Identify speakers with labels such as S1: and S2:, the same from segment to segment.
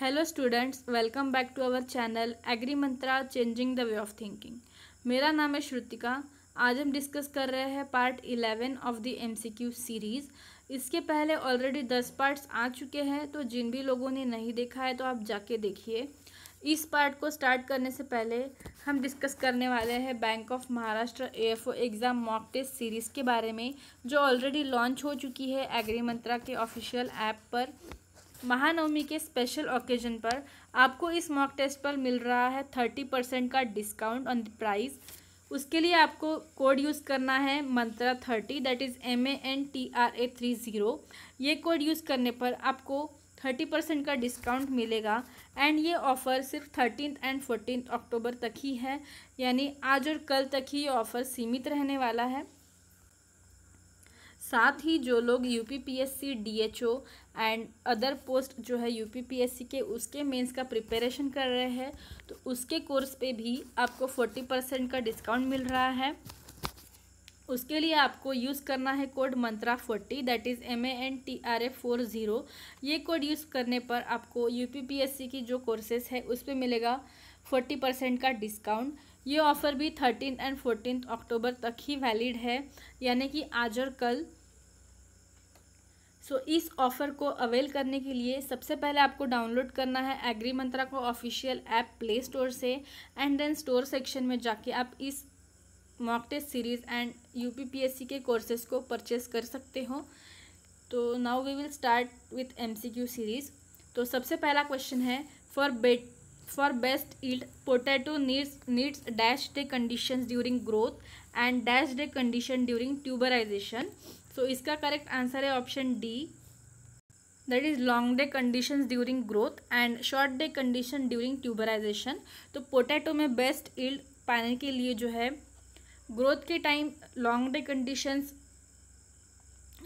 S1: hello students welcome back to our channel Agri Mantra changing the way of thinking मेरा नाम है श्रुतिका आज हम डिस्कस कर रहे हैं part eleven of the MCQ series इसके पहले ऑलरेडी दस पार्ट्स आ चुके हैं तो जिन भी लोगों ने नहीं देखा है तो आप जाके देखिए इस पार्ट को स्टार्ट करने से पहले हम डिस्कस करने वाले हैं bank of Maharashtra AFO exam mock test series के बारे में जो ऑलरेडी लॉन्च हो चुकी है एग्री मंत्रा के ऑफिशियल ऐप पर महानवमी के स्पेशल ओकेजन पर आपको इस मॉक टेस्ट पर मिल रहा है थर्टी परसेंट का डिस्काउंट ऑन द प्राइस उसके लिए आपको कोड यूज़ करना है Mantra thirty that is M A N T R A three zero ये कोड यूज़ करने पर आपको थर्टी परसेंट का डिस्काउंट मिलेगा एंड ये ऑफ़र सिर्फ थर्टीन एंड फोर्टीन अक्टूबर तक ही है यानी आज और कल तक ही ये ऑफ़र सीमित रहने वाला है साथ ही जो लोग U P P S C D H O and other post जो है U P P S C के उसके मेंस का प्रिपरेशन कर रहे हैं तो उसके कोर्स पे भी आपको फोर्टी परसेंट का डिस्काउंट मिल रहा है उसके लिए आपको यूज़ करना है code Mantra forty that is M A N T R A four zero ये कोड यूज़ करने पर आपको U P P S C की जो कोर्सेज है उस पर मिलेगा फोर्टी परसेंट का डिस्काउंट ये ऑफ़र भी थर्टीन एंड फोर्टीन अक्टूबर तक ही वैलिड है यानी कि आज और कल सो so, इस ऑफ़र को अवेल करने के लिए सबसे पहले आपको डाउनलोड करना है एग्री मंत्रा को ऑफिशियल ऐप प्ले स्टोर से एंड देन स्टोर सेक्शन में जाके आप इस mock test series and UPPSC के कोर्सेज को परचेस कर सकते हो तो now we will start with MCQ series तो सबसे पहला क्वेश्चन है for bet for best yield potato needs needs dash day condition during growth and dash day condition during tuberization so so, इसका करेक्ट आंसर है option D that is long day condition during growth and short day condition during tuberization तो potato में best yield पाने के लिए जो है growth के टाइम लॉन्ग डे कंडीशंस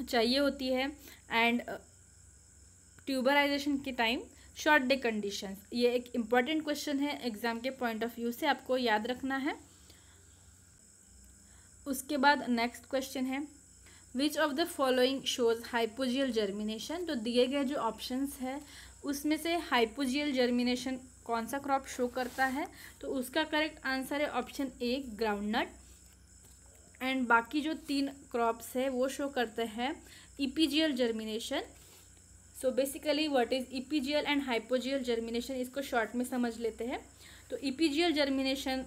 S1: चाहिए होती है एंड ट्यूबराइजेशन uh, के टाइम शॉर्ट डे कंडीशंस ये एक इम्पॉर्टेंट क्वेश्चन है एग्ज़ाम के पॉइंट ऑफ व्यू से आपको याद रखना है उसके बाद नेक्स्ट क्वेश्चन है which of the following shows hypogeal germination तो दिए गए जो ऑप्शंस है उसमें से हाइपोजियल जर्मिनेशन कौन सा क्रॉप शो करता है तो उसका करेक्ट आंसर है ऑप्शन ए ग्राउंडनट एंड बाकी जो तीन क्रॉप्स है वो शो करते हैं epigeal germination so basically what is epigeal and hypogeal germination इसको शॉर्ट में समझ लेते हैं तो इपीजियल जर्मिनेशन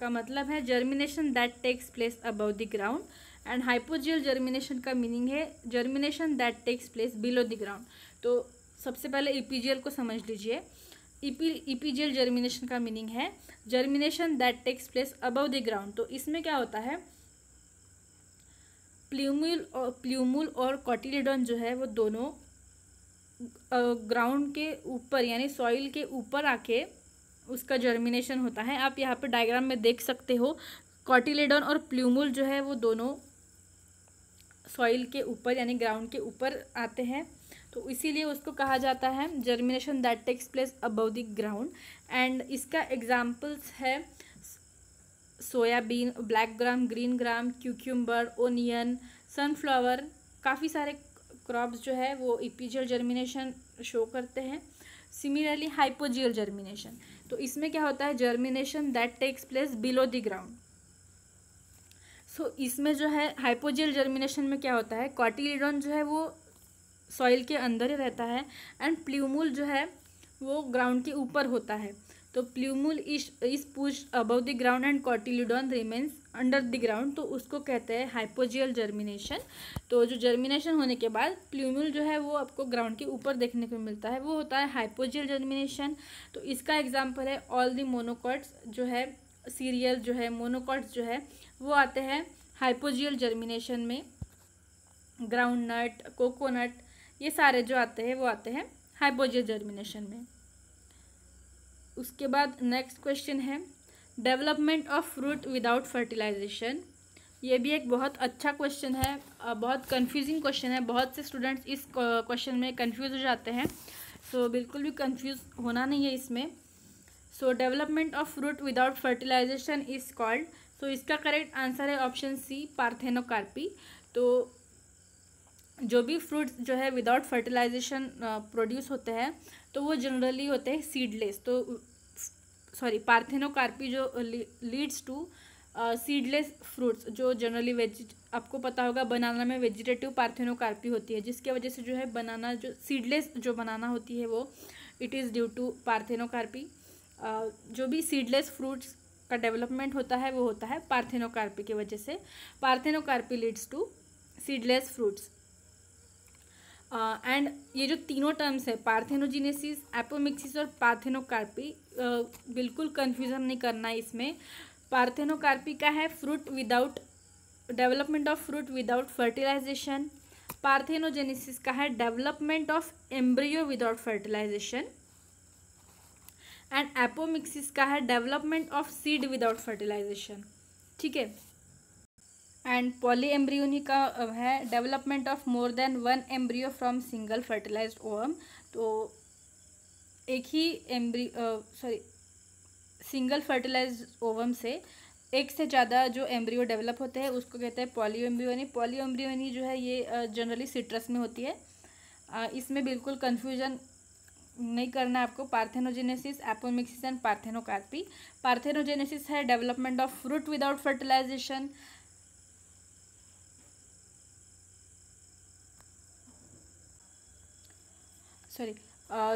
S1: का मतलब है germination that takes place above the ground and hypogeal germination का मीनिंग है germination that takes place below the ground तो सबसे पहले ईपीजीएल e को समझ लीजिए epi e epigeal e germination का मीनिंग है germination that takes place above the ground तो इसमें क्या होता है प्ल्यूमुल और प्ल्यूमुल और कॉटिलेडन जो है वो दोनों ग्राउंड के ऊपर यानी सॉइल के ऊपर आके उसका जर्मिनेशन होता है आप यहाँ पर डायग्राम में देख सकते हो कॉटिलेडन और प्ल्यूमुल जो है वो दोनों सॉइल के ऊपर यानी ग्राउंड के ऊपर आते हैं तो इसीलिए उसको कहा जाता है germination that takes place above the ground and इसका एग्जाम्पल्स है soybean black gram green gram cucumber onion sunflower काफ़ी सारे क्रॉप्स जो है वो इपीजियल जर्मिनेशन शो करते हैं सिमिलरली हाइपोजियल जर्मिनेशन तो इसमें क्या होता है germination that takes place below the ground so so, इसमें जो है हाइपोजियल जर्मिनेशन में क्या होता है कॉटिलिडॉन जो है वो सॉइल के अंदर ही रहता है एंड प्ल्यूमूल जो है वो ग्राउंड के ऊपर होता है तो plumule is is push above the ground and cotyledon remains under the ground तो उसको कहते हैं हाइपोजियल जर्मिनेशन तो जो जर्मिनेशन होने के बाद प्ल्यूमूल जो है वो आपको ग्राउंड के ऊपर देखने को मिलता है वो होता है हाइपोजियल जर्मिनेशन तो इसका एग्जाम्पल है ऑल द मोनोकॉट्स जो है सीरियल जो है मोनोकॉट्स जो है वो आते हैं हाइपोजियल जर्मिनेशन में ग्राउंड नट कोकोनट ये सारे जो आते हैं वो आते हैं हाइपोजियल जर्मिनेशन में उसके बाद नेक्स्ट क्वेश्चन है development of fruit without fertilization ये भी एक बहुत अच्छा क्वेश्चन है बहुत कंफ्यूजिंग क्वेश्चन है बहुत से स्टूडेंट्स इस क्वेश्चन में कंफ्यूज हो जाते हैं सो so, बिल्कुल भी कंफ्यूज होना नहीं है इसमें so development of fruit without fertilization is called so तो इसका करेक्ट आंसर है ऑप्शन सी पार्थेनोकार्पी तो जो भी फ्रूट्स जो है विदाउट फर्टिलाइजेशन प्रोड्यूस होते हैं तो वो जनरली होते हैं सीडलेस तो सॉरी पार्थेनोकार्पी जो लीड्स टू सीडलेस फ्रूट्स जो जनरली वेज आपको पता होगा बनाना में वेजिटेटिव पार्थेनोकार्पी होती है जिसकी वजह से जो है बनाना जो सीडलेस जो बनाना होती है वो it is due to parthenocarpy जो भी सीडलेस फ्रूट्स का डेवलपमेंट होता है वो होता है पार्थेनोकार्पी की वजह से parthenocarpy leads to seedless fruits and ये जो तीनों टर्म्स है पार्थेनोजिनेसिस एपोमिक्सिस और पार्थेनोकार्पी uh, बिल्कुल कन्फ्यूज़न नहीं करना है इसमें पार्थेनोकार्पी का है fruit without development of fruit without fertilization parthenogenesis का है development of embryo without fertilization and apomixis का है development of seed without fertilization ठीक है एंड पॉली एम्ब्रियोनी का है development of more than one embryo from single fertilize ovum तो एक ही embryo sorry single fertilize ovum से एक से ज़्यादा जो एम्ब्रियो डेवलप होते हैं उसको कहते हैं पॉली एम्ब्रियोनी पॉली एम्ब्रियोनी जो है ये जनरली सिट्रस में होती है इसमें बिल्कुल कन्फ्यूजन नहीं करना है आपको parthenogenesis apomixis and parthenocarpy parthenogenesis है development of fruit without fertilization sorry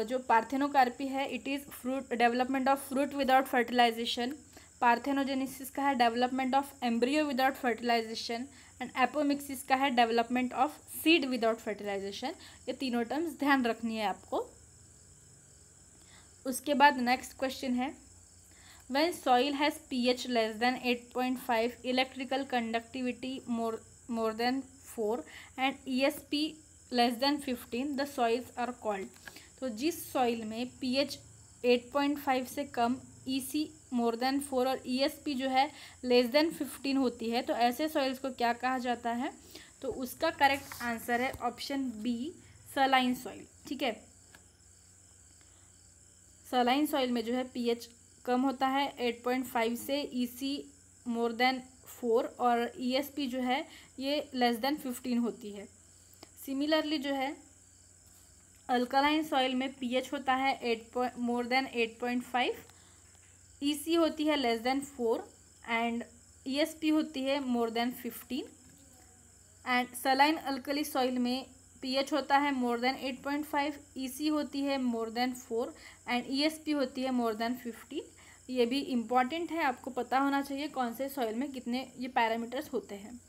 S1: जो पार्थेनोकार्पी है it is fruit development of fruit without fertilization parthenogenesis का है development of embryo without fertilization and apomixis का है development of seed without fertilization ये तीनों terms ध्यान रखनी है आपको उसके बाद नेक्स्ट क्वेश्चन है when soil has P H less than eight point five electrical conductivity more more than four and E S P less than fifteen the soils are called तो जिस सॉइल में P H eight point five से कम ई सी मोर than four और ई S P जो है less than fifteen होती है तो ऐसे सॉइल्स को क्या कहा जाता है तो उसका करेक्ट आंसर है ऑप्शन बी सलाइन सॉइल ठीक है सलाइन सॉइल में जो है पीएच कम होता है 8.5 से ईसी मोर देन फोर और ईएसपी जो है ये लेस देन फिफ्टीन होती है सिमिलरली जो है अल्कालाइन सॉइल में पीएच होता है eight more than 8.5 point five E होती है less than four and E होती है more than fifteen and saline alkali soil में पीएच होता है मोर देन 8.5 ईसी होती है मोर देन 4 एंड ईएसपी होती है मोर देन 15 ये भी इम्पॉर्टेंट है आपको पता होना चाहिए कौन से सॉइल में कितने ये पैरामीटर्स होते हैं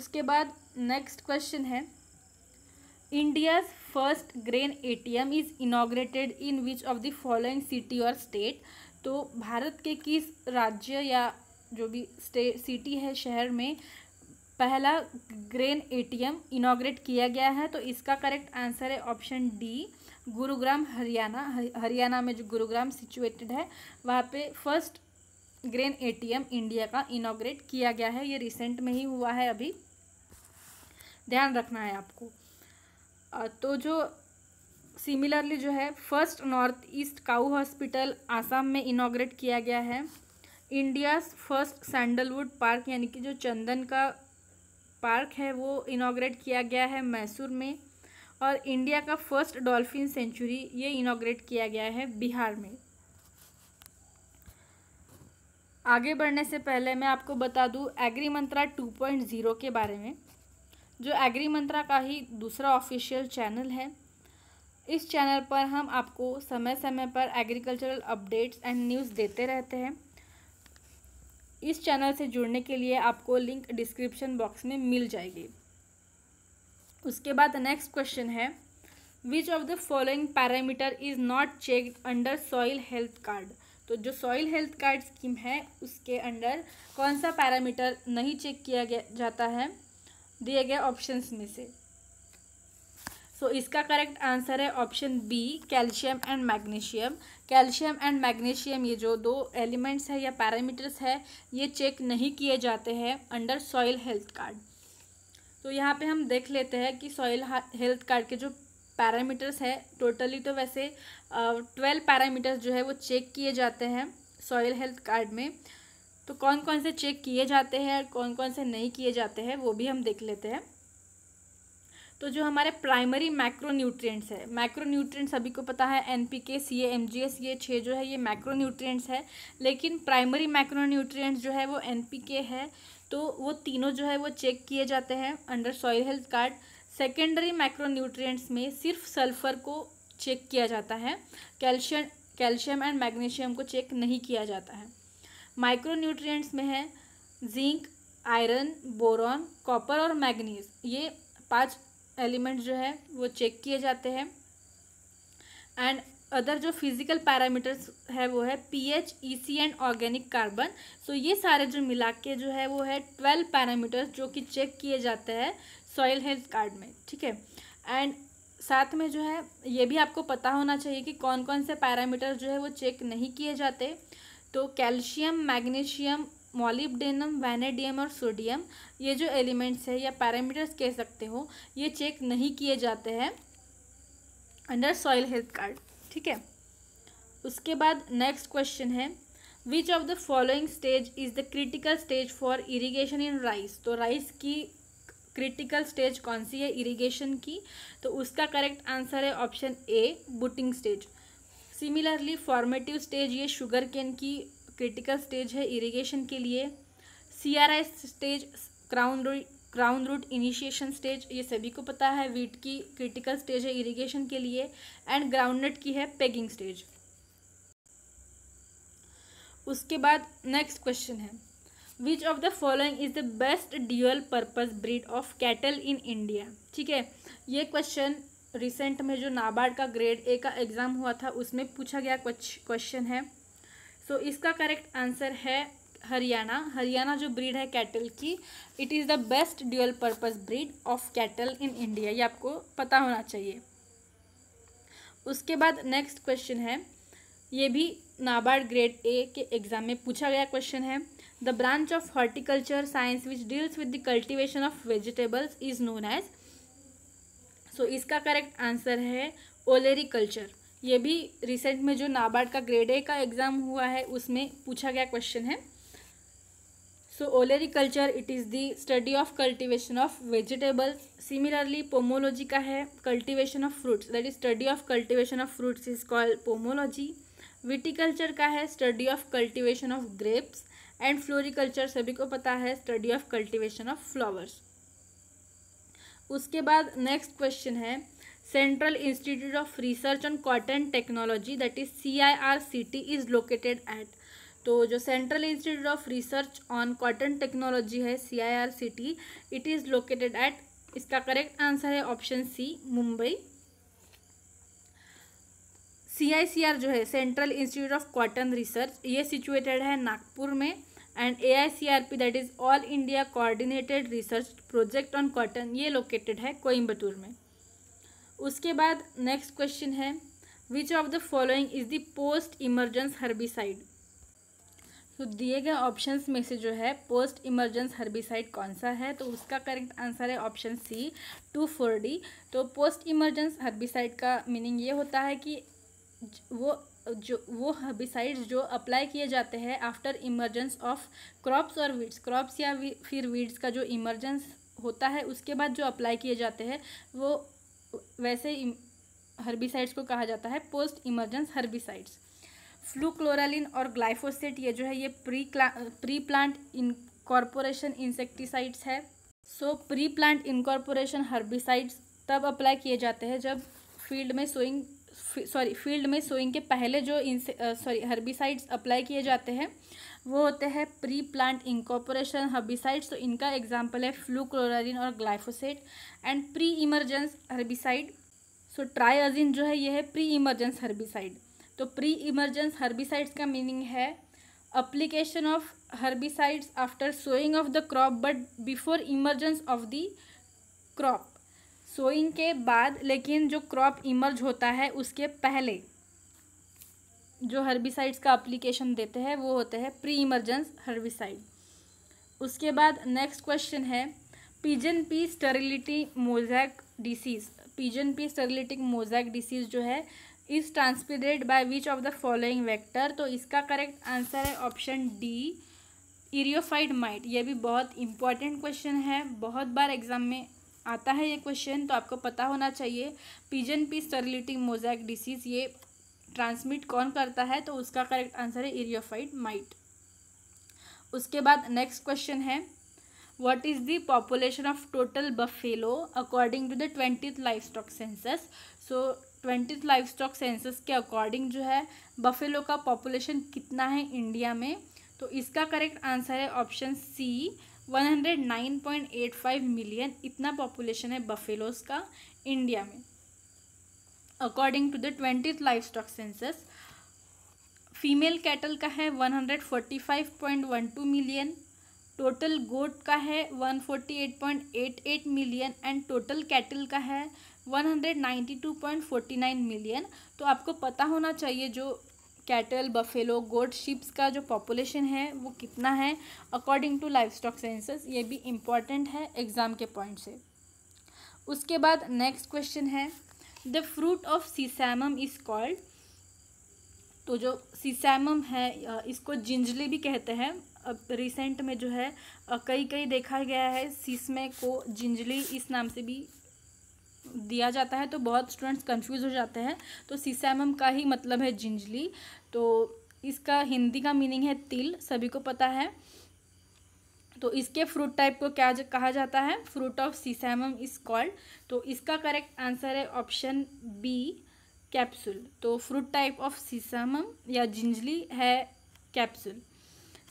S1: उसके बाद नेक्स्ट क्वेश्चन है India's first grain ATM is inaugurated in which of the following city और स्टेट तो भारत के किस राज्य या जो भी स्टे सिटी है शहर में पहला ग्रेन एटीएम इनाग्रेट किया गया है तो इसका करेक्ट आंसर है ऑप्शन डी गुरुग्राम हरियाणा हरियाणा में जो गुरुग्राम सिचुएटेड है वहाँ पे फर्स्ट ग्रेन एटीएम इंडिया का इनाग्रेट किया गया है ये रिसेंट में ही हुआ है अभी ध्यान रखना है आपको तो जो सिमिलरली जो है first north east cow hospital Assam में इनाग्रेट किया गया है इंडियाज़ फर्स्ट सैंडलवुड पार्क यानी कि जो चंदन का पार्क है वो इनाग्रेट किया गया है मैसूर में और इंडिया का फर्स्ट डॉल्फिन सेंचुरी ये इनाग्रेट किया गया है बिहार में आगे बढ़ने से पहले मैं आपको बता दूँ Agri Mantra two point zero के बारे में जो एग्री मंत्रा का ही दूसरा ऑफिशियल चैनल है इस चैनल पर हम आपको समय समय पर एग्रीकल्चरल अपडेट्स एंड न्यूज़ देते रहते हैं इस चैनल से जुड़ने के लिए आपको लिंक डिस्क्रिप्शन बॉक्स में मिल जाएगी उसके बाद नेक्स्ट क्वेश्चन है which of the following parameter is not checked under soil health card तो जो सॉइल हेल्थ कार्ड स्कीम है उसके अंडर कौन सा पैरामीटर नहीं चेक किया गया जाता है दिए गए ऑप्शंस में से सो so, इसका करेक्ट आंसर है option B calcium and magnesium calcium and magnesium ये जो दो एलिमेंट्स है या पैरामीटर्स है ये चेक नहीं किए जाते हैं अंडर सॉइल हेल्थ कार्ड तो यहाँ पे हम देख लेते हैं कि सॉइल हेल्थ कार्ड के जो पैरामीटर्स है टोटली तो वैसे ट्वेल्व पैरामीटर्स जो है वो चेक किए जाते हैं सॉइल हेल्थ कार्ड में तो कौन कौन से चेक किए जाते हैं और कौन कौन से नहीं किए जाते हैं वो भी हम देख लेते हैं तो जो हमारे प्राइमरी मैक्रोन्यूट्रिएंट्स है मैक्रोन्यूट्रिएंट्स सभी को पता है एन पी के सी एम जी एस ये छः जो है ये मैक्रोन्यूट्रिएंट्स है लेकिन प्राइमरी मैक्रोन्यूट्रिएंट्स जो है वो एन पी के है तो वो तीनों जो है वो चेक किए जाते हैं under soil health card secondary nutrients में सिर्फ सल्फर को चेक किया जाता है कैल्शियम कैल्शियम एंड मैग्नीशियम को चेक नहीं किया जाता है माइक्रोन्यूट्रिएंट्स में है जिंक आयरन बोरॉन कॉपर और मैग्नीज ये पांच एलिमेंट जो है वो चेक किए जाते हैं एंड अदर जो फिजिकल पैरामीटर्स है वो है pH EC and organic carbon so ये सारे जो मिला के जो है वो है ट्वेल्व पैरामीटर्स जो कि चेक किए जाते हैं सॉइल हेल्थ कार्ड में ठीक है एंड साथ में जो है ये भी आपको पता होना चाहिए कि कौन कौन से पैरामीटर्स जो है वो चेक नहीं किए जाते तो कैल्शियम मैग्नीशियम मॉलिबडेनम वैनेडियम और सोडियम ये जो एलिमेंट्स है या पैरामीटर्स कह सकते हो ये चेक नहीं किए जाते हैं अंडर सॉइल हेल्थ कार्ड ठीक है उसके बाद नेक्स्ट क्वेश्चन है which of the following stage is the critical stage for irrigation in rice तो राइस की क्रिटिकल स्टेज कौन सी है इरीगेशन की तो उसका करेक्ट आंसर है option A booting stage similarly formative stage ये शुगर केन की क्रिटिकल स्टेज है इरिगेशन के लिए C R I stage crown crown root initiation stage ये सभी को पता है वीट की क्रिटिकल स्टेज है इरिगेशन के लिए एंड ग्राउंडनट की है पेगिंग स्टेज उसके बाद नेक्स्ट क्वेश्चन है which of the following is the best dual purpose breed of cattle in India ठीक है ये क्वेश्चन रिसेंट में जो नाबार्ड का ग्रेड ए का एग्ज़ाम हुआ था उसमें पूछा गया क्वेश्चन है सो so, इसका करेक्ट आंसर है हरियाणा हरियाणा जो ब्रीड है कैटल की it is the best dual purpose breed of cattle in India ये आपको पता होना चाहिए उसके बाद नेक्स्ट क्वेश्चन है ये भी नाबार्ड ग्रेड ए के एग्जाम में पूछा गया क्वेश्चन है the branch of horticulture science which deals with the cultivation of vegetables is known as so इसका करेक्ट आंसर है ओलेरिकल्चर ये भी रिसेंट में जो नाबार्ड का ग्रेड ए का एग्ज़ाम हुआ है उसमें पूछा गया क्वेश्चन है so olericulture it is the study of cultivation of vegetables similarly pomology का है cultivation of fruits that is study of cultivation of fruits is called pomology viticulture का है study of cultivation of grapes and floriculture सभी को पता है study of cultivation of flowers उसके बाद नेक्स्ट क्वेश्चन है central institute of research on cotton technology that is C I R C T is located at तो जो central institute of research on cotton technology है C I R C T it is located at इसका correct answer है option C Mumbai C I C R जो है central institute of cotton research ये situated है नागपुर में and A I C R P that is all India coordinated research project on cotton ये located है कोइम्बतूर में उसके बाद नेक्स्ट क्वेश्चन है which of the following is the post emergence herbicide तो दिए गए ऑप्शंस में से जो है पोस्ट इमरजेंस हर्बिसाइड कौन सा है तो उसका करेक्ट आंसर है option C two four D तो पोस्ट इमरजेंस हर्बिसाइड का मीनिंग ये होता है कि वो जो वो हर्बिसाइड्स जो अप्लाई किए जाते हैं आफ्टर इमरजेंस ऑफ क्रॉप्स और वीड्स क्रॉप्स या वी, फिर वीड्स का जो इमरजेंस होता है उसके बाद जो अप्लाई किए जाते हैं वो वैसे हर्बिसाइड्स को कहा जाता है post emergence herbicides fluchloralin और ग्लाइफोसेट ये जो है ये pre pre plant incorporation insecticides है so pre plant incorporation herbicides तब अप्लाई किए जाते हैं जब फील्ड में सोइंग सॉरी फील्ड में सोइंग के पहले जो सॉरी हर्बिसाइड्स अप्लाई किए जाते हैं वो होते हैं प्री प्लांट इंकॉपोरेशन हर्बिसाइड्स तो इनका एग्जाम्पल है फ्लू और glyphosate and pre emergence herbicide so triazine जो है ये है प्री इमरजेंस हर्बिसाइड तो प्री इमरजेंस हर्बिसाइड्स का मीनिंग है application of herbicides after sowing of the crop but before emergence of the crop sowing के बाद लेकिन जो क्रॉप इमर्ज होता है उसके पहले जो हर्बिसाइड्स का अप्लीकेशन देते हैं वो होते हैं प्री इमरजेंस हर्बिसाइड उसके बाद नेक्स्ट क्वेश्चन है pigeon pea sterility mosaic disease pigeon pea sterility mosaic disease जो है is transmitted by which of the following vector तो इसका करेक्ट आंसर है ऑप्शन डी इरियोफाइड माइट ये भी बहुत इंपॉर्टेंट क्वेश्चन है बहुत बार एग्जाम में आता है ये क्वेश्चन तो आपको पता होना चाहिए pigeon pea sterility mosaic disease ये ट्रांसमिट कौन करता है तो उसका करेक्ट आंसर है इरियोफाइट माइट उसके बाद नेक्स्ट क्वेश्चन है is the population of total buffalo according to the twenty livestock census so twentieth livestock census के अकॉर्डिंग जो है बफेलो का पॉपुलेशन कितना है इंडिया में तो इसका करेक्ट आंसर है ऑप्शन सी 109.85 मिलियन इतना पॉपुलेशन है बफेलोज का इंडिया में according to the twenty livestock census female cattle का है one one hundred forty five point two million total goat का है one forty eight eight point eight million and total cattle का है one hundred ninety two point forty nine million तो आपको पता होना चाहिए जो कैटल बफेलो गोट शिप्स का जो पॉपुलेशन है वो कितना है according to livestock census ये भी इम्पॉर्टेंट है एग्ज़ाम के पॉइंट से उसके बाद नेक्स्ट क्वेश्चन है the fruit of sesamum is called तो जो सीसैमम है इसको जिंजली भी कहते हैं अब रिसेंट में जो है कई कई देखा गया है सीसमे को जिंजली इस नाम से भी दिया जाता है तो बहुत स्टूडेंट्स कंफ्यूज हो जाते हैं तो सीसैमम का ही मतलब है जिंजली तो इसका हिंदी का मीनिंग है तिल सभी को पता है तो इसके फ्रूट टाइप को क्या कहा जाता है fruit of sesame is called तो इसका करेक्ट आंसर है ऑप्शन बी कैप्सूल तो फ्रूट टाइप ऑफ सीसैम या जिंजली है कैप्सूल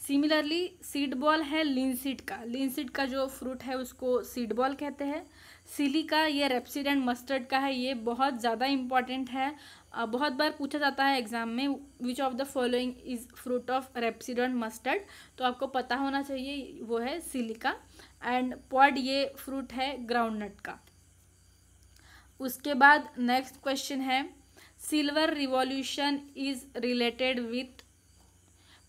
S1: सिमिलरली सीड बॉल है लिनसीड का लिनसीड का जो फ्रूट है उसको सीड बॉल कहते हैं सिली का ये रेप्सिड एंड मस्टर्ड का है ये बहुत ज़्यादा इम्पॉर्टेंट है बहुत बार पूछा जाता है एग्ज़ाम में which of the following is fruit of rapeseed mustard तो आपको पता होना चाहिए वो है सिलिका एंड पॉड ये फ्रूट है ग्राउंडनट का उसके बाद नेक्स्ट क्वेश्चन है silver revolution is related with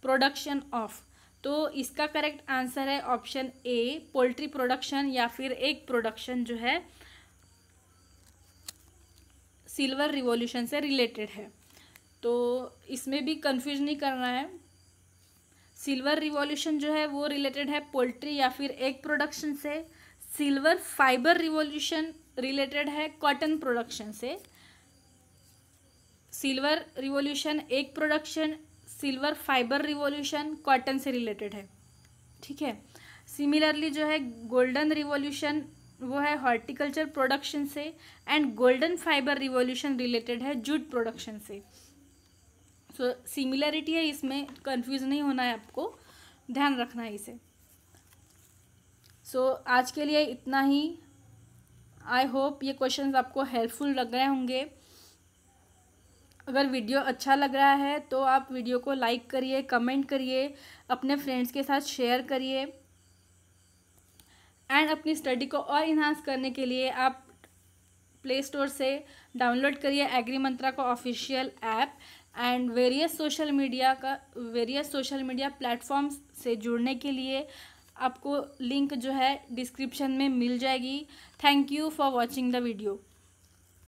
S1: production of तो इसका करेक्ट आंसर है ऑप्शन ए पोल्ट्री प्रोडक्शन या फिर एक प्रोडक्शन जो है सिल्वर रिवॉल्यूशन से रिलेटेड है तो इसमें भी कंफ्यूज नहीं करना है सिल्वर रिवॉल्यूशन जो है वो रिलेटेड है पोल्ट्री या फिर एग प्रोडक्शन से सिल्वर फाइबर रिवॉल्यूशन रिलेटेड है कॉटन प्रोडक्शन से silver revolution egg production silver fibre revolution cotton से रिलेटेड है ठीक है सिमिलरली जो है गोल्डन रिवॉल्यूशन वो है हॉर्टिकल्चर प्रोडक्शन से and golden fibre revolution related है जूट प्रोडक्शन से सो so, सिमिलरिटी है इसमें कंफ्यूज नहीं होना है आपको ध्यान रखना है इसे सो so, आज के लिए इतना ही आई होप ये क्वेश्चंस आपको हेल्पफुल लग रहे होंगे अगर वीडियो अच्छा लग रहा है तो आप वीडियो को लाइक करिए कमेंट करिए अपने फ्रेंड्स के साथ शेयर करिए एंड अपनी स्टडी को और इन्हांस करने के लिए आप प्ले स्टोर से डाउनलोड करिए एग्री मंत्रा का official app and various social media का वेरियस सोशल मीडिया प्लेटफॉर्म्स से जुड़ने के लिए आपको लिंक जो है डिस्क्रिप्शन में मिल जाएगी thank you for watching the video